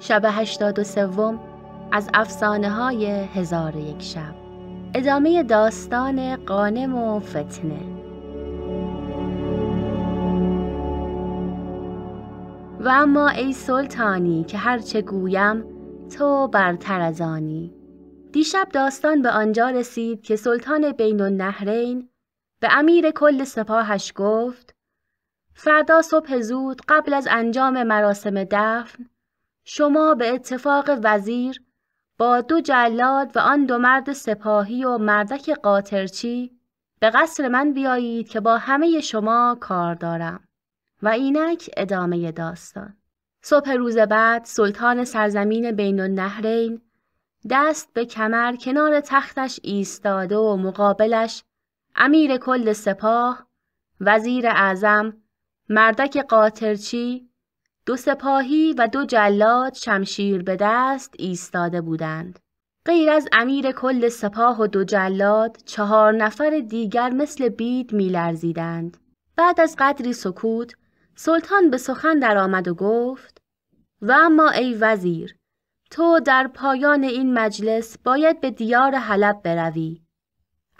شب هشتاد و سوم از افسانه های هزار یک شب ادامه داستان قانم و فتنه و اما ای سلطانی که هرچه گویم تو برتر از آنی دیشب داستان به آنجا رسید که سلطان بین النهرین به امیر کل سپاهش گفت فردا صبح زود قبل از انجام مراسم دفن شما به اتفاق وزیر با دو جلاد و آن دو مرد سپاهی و مردک قاطرچی به قصر من بیایید که با همه شما کار دارم و اینک ادامه داستان صبح روز بعد سلطان سرزمین بین النهرین دست به کمر کنار تختش ایستاده و مقابلش امیر کل سپاه وزیر اعظم مردک قاطرچی دو سپاهی و دو جلاد شمشیر به دست ایستاده بودند. غیر از امیر کل سپاه و دو جلاد چهار نفر دیگر مثل بید میلرزیدند. بعد از قدری سکوت سلطان به سخن درآمد و گفت و اما ای وزیر تو در پایان این مجلس باید به دیار حلب بروی.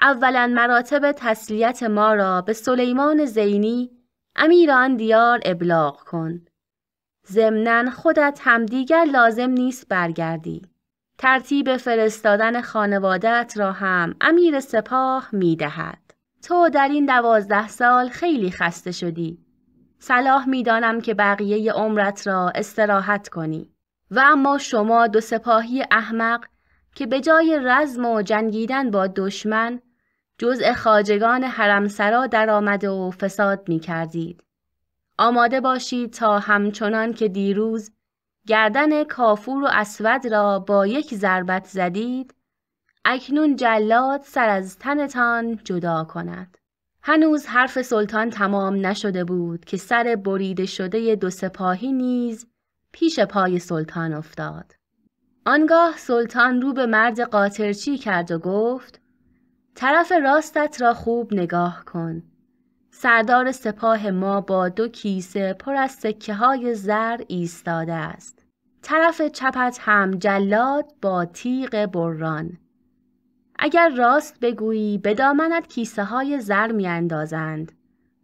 اولا مراتب تسلیت ما را به سلیمان زینی امیران دیار ابلاغ کن زمنن خودت هم دیگر لازم نیست برگردی. ترتیب فرستادن خانوادت را هم امیر سپاه می دهد. تو در این دوازده سال خیلی خسته شدی. صلاح می دانم که بقیه عمرت را استراحت کنی. و اما شما دو سپاهی احمق که به جای رزم و جنگیدن با دشمن جزء خاجگان حرمسرا درآمده و فساد می کردید. آماده باشید تا همچنان که دیروز گردن کافور و اسود را با یک ضربت زدید اکنون جلاد سر از تنتان جدا کند هنوز حرف سلطان تمام نشده بود که سر بریده شده دو سپاهی نیز پیش پای سلطان افتاد آنگاه سلطان رو به مرد قاطرچی کرد و گفت طرف راستت را خوب نگاه کن سردار سپاه ما با دو کیسه پر از سکه های زر ایستاده است. طرف چپت هم جلاد با تیغ بران. اگر راست بگویی به دامنت کیسه های زر اندازند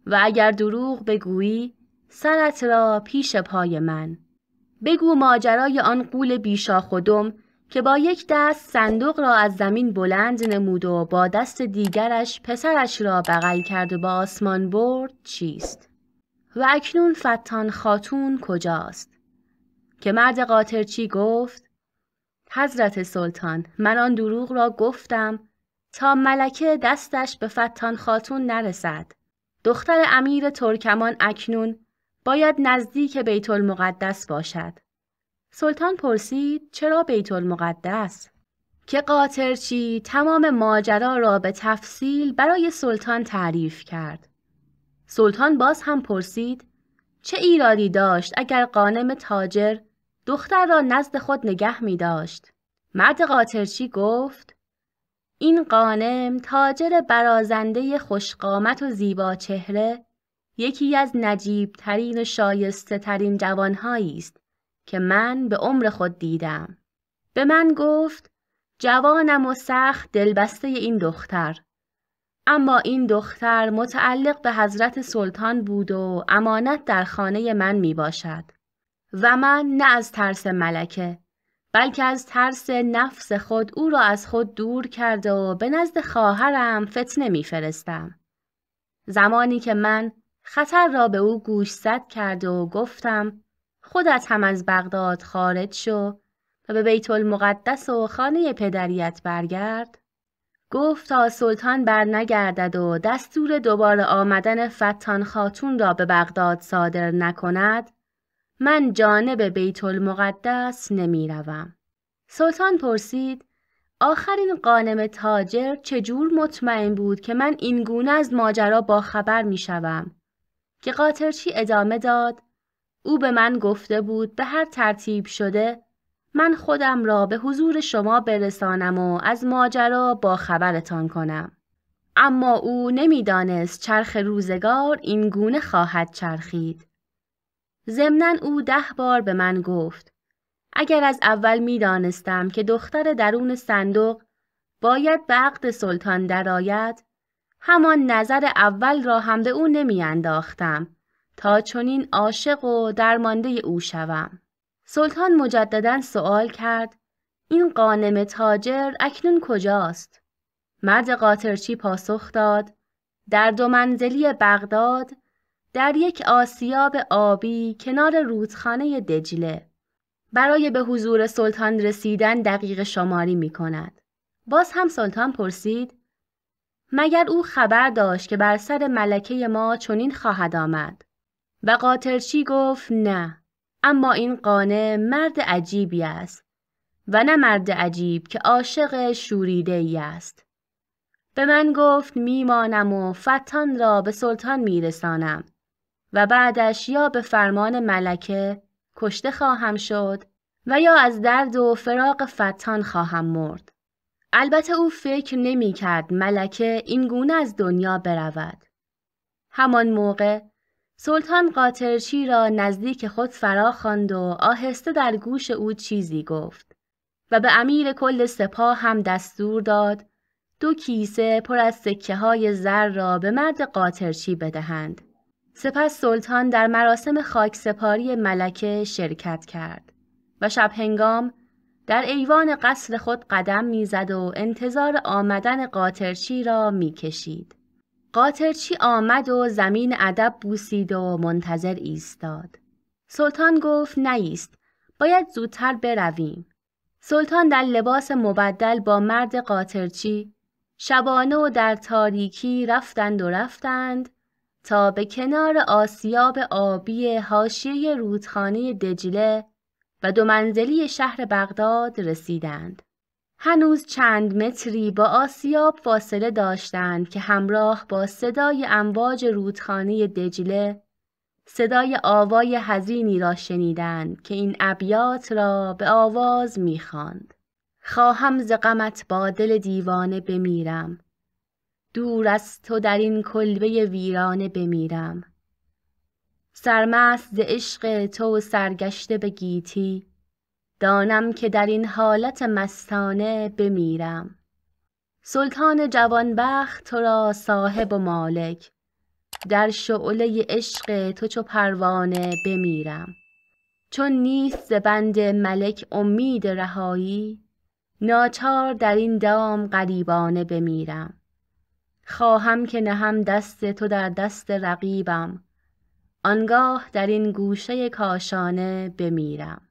و اگر دروغ بگویی سرت را پیش پای من. بگو ماجرای آن قول بیشا خودم که با یک دست صندوق را از زمین بلند نمود و با دست دیگرش پسرش را بغل کرد و با آسمان برد چیست و اکنون فتان خاتون کجاست که مرد قاطرچی گفت حضرت سلطان من آن دروغ را گفتم تا ملکه دستش به فتان خاتون نرسد دختر امیر ترکمان اکنون باید نزدیک بیت المقدس باشد سلطان پرسید چرا بیت المقدس؟ که قاطرچی تمام ماجرا را به تفصیل برای سلطان تعریف کرد. سلطان باز هم پرسید چه ایرادی داشت اگر قانم تاجر دختر را نزد خود نگه می داشت؟ مرد قاطرچی گفت این قانم تاجر برازنده خوشقامت و زیبا چهره یکی از نجیب ترین و شایسته ترین جوانهایی است که من به عمر خود دیدم به من گفت جوانم و سخت دلبسته این دختر اما این دختر متعلق به حضرت سلطان بود و امانت در خانه من می باشد و من نه از ترس ملکه بلکه از ترس نفس خود او را از خود دور کرده و به نزد خواهرم فتنه فرستم زمانی که من خطر را به او گوشزد کرده و گفتم خودت هم از بغداد خارج شو و به بیت المقدس و خانه پدریت برگرد گفت تا سلطان بر نگردد و دستور دوباره آمدن فتان خاتون را به بغداد صادر نکند من جانب بیت المقدس نمی روم. سلطان پرسید آخرین قانم تاجر چجور مطمئن بود که من این گونه از ماجرا با خبر می شوم که قاطرچی ادامه داد او به من گفته بود به هر ترتیب شده من خودم را به حضور شما برسانم و از ماجرا با خبرتان کنم. اما او نمیدانست چرخ روزگار این گونه خواهد چرخید. ضمنا او ده بار به من گفت اگر از اول میدانستم که دختر درون صندوق باید به عقد سلطان درآید همان نظر اول را هم به او نمیانداختم. تا چنین عاشق و درمانده او شوم سلطان مجددا سوال کرد این قانم تاجر اکنون کجاست مرد قاطرچی پاسخ داد در دو منزلی بغداد در یک آسیاب آبی کنار رودخانه دجله برای به حضور سلطان رسیدن دقیق شماری می کند. باز هم سلطان پرسید مگر او خبر داشت که بر سر ملکه ما چنین خواهد آمد و قاطرچی گفت نه اما این قانه مرد عجیبی است و نه مرد عجیب که عاشق شوریده ای است به من گفت میمانم و فتان را به سلطان میرسانم و بعدش یا به فرمان ملکه کشته خواهم شد و یا از درد و فراق فتان خواهم مرد. البته او فکر نمی کرد ملکه این گونه از دنیا برود. همان موقع سلطان قاطرچی را نزدیک خود فرا خواند و آهسته در گوش او چیزی گفت و به امیر کل سپاه هم دستور داد دو کیسه پر از سکه های زر را به مرد قاطرچی بدهند. سپس سلطان در مراسم خاکسپاری ملکه شرکت کرد و شب هنگام در ایوان قصر خود قدم میزد و انتظار آمدن قاطرچی را میکشید. قاطرچی آمد و زمین ادب بوسید و منتظر ایستاد سلطان گفت نیست باید زودتر برویم سلطان در لباس مبدل با مرد قاطرچی شبانه و در تاریکی رفتند و رفتند تا به کنار آسیاب آبی حاشیه رودخانه دجله و دو منزلی شهر بغداد رسیدند. هنوز چند متری با آسیاب فاصله داشتند که همراه با صدای امواج رودخانه دجله صدای آوای هزینی را شنیدند که این ابیات را به آواز میخواند خواهم ز غمت با دل دیوانه بمیرم دور از تو در این کلبه ویرانه بمیرم سرمست ز عشق تو سرگشته به گیتی دانم که در این حالت مستانه بمیرم سلطان جوانبخت تو را صاحب و مالک در شعله عشق تو چو پروانه بمیرم چون نیست بند ملک امید رهایی ناچار در این دام غریبانه بمیرم خواهم که نهم دست تو در دست رقیبم آنگاه در این گوشه کاشانه بمیرم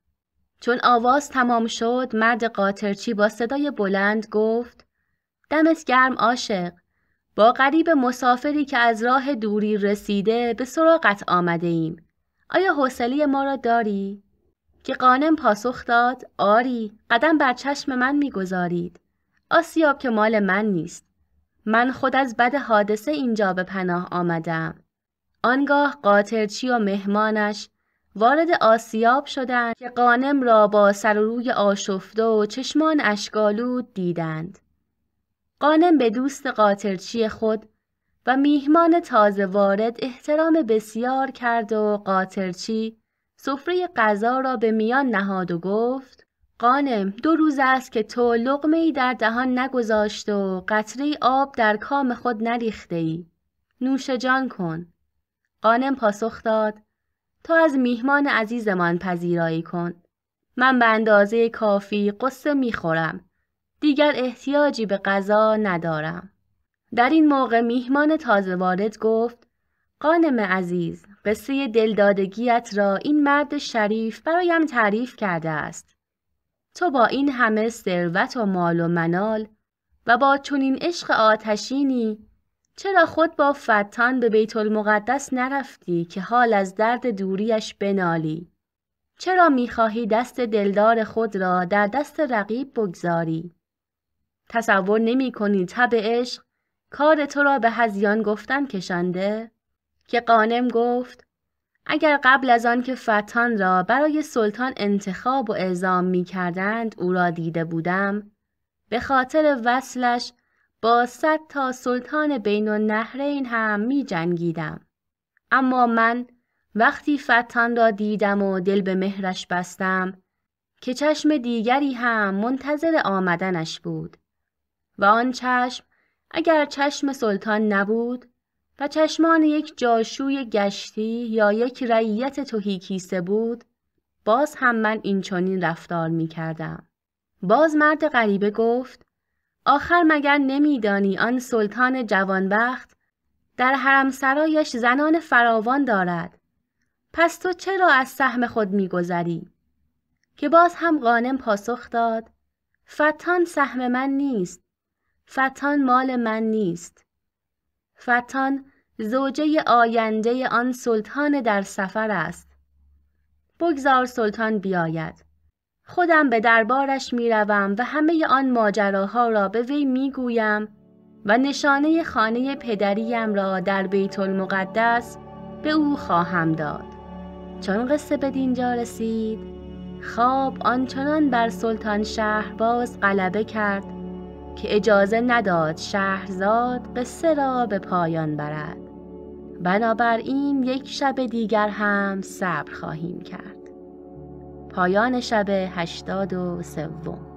چون آواز تمام شد مرد قاطرچی با صدای بلند گفت دمت گرم عاشق با قریب مسافری که از راه دوری رسیده به سراغت آمده ایم. آیا حوصله ما را داری؟ که قانم پاسخ داد آری قدم بر چشم من میگذارید. آسیاب که مال من نیست. من خود از بد حادثه اینجا به پناه آمدم. آنگاه قاطرچی و مهمانش وارد آسیاب شدند که قانم را با سر و روی آشفته و چشمان اشکالود دیدند. قانم به دوست قاطرچی خود و میهمان تازه وارد احترام بسیار کرد و قاطرچی سفره غذا را به میان نهاد و گفت قانم دو روز است که تو لقمه ای در دهان نگذاشت و قطره آب در کام خود نریخته ای. نوش جان کن. قانم پاسخ داد تا از میهمان عزیزمان پذیرایی کن من به اندازه کافی قصه میخورم دیگر احتیاجی به غذا ندارم در این موقع میهمان تازه وارد گفت قانم عزیز قصه دلدادگیت را این مرد شریف برایم تعریف کرده است تو با این همه ثروت و مال و منال و با چنین عشق آتشینی چرا خود با فتان به بیت المقدس نرفتی که حال از درد دوریش بنالی؟ چرا میخواهی دست دلدار خود را در دست رقیب بگذاری؟ تصور نمی کنی تب عشق کار تو را به هزیان گفتن کشنده؟ که قانم گفت اگر قبل از آن که فتان را برای سلطان انتخاب و اعزام می کردند او را دیده بودم به خاطر وصلش با صد تا سلطان بین نهرین هم می جنگیدم. اما من وقتی فتان را دیدم و دل به مهرش بستم که چشم دیگری هم منتظر آمدنش بود و آن چشم اگر چشم سلطان نبود و چشمان یک جاشوی گشتی یا یک رعیت کیسه بود باز هم من این چنین رفتار می کردم. باز مرد غریبه گفت آخر مگر نمیدانی آن سلطان جوانبخت در حرم سرایش زنان فراوان دارد پس تو چرا از سهم خود میگذری که باز هم قانم پاسخ داد فتان سهم من نیست فتان مال من نیست فتان زوجه آینده آن سلطان در سفر است بگذار سلطان بیاید خودم به دربارش می و همه آن ماجراها را به وی می گویم و نشانه خانه پدریم را در بیت المقدس به او خواهم داد. چون قصه به دینجا رسید خواب آنچنان بر سلطان شهر باز غلبه کرد که اجازه نداد شهرزاد قصه را به پایان برد بنابراین یک شب دیگر هم صبر خواهیم کرد پایان شب هشتاد و سوم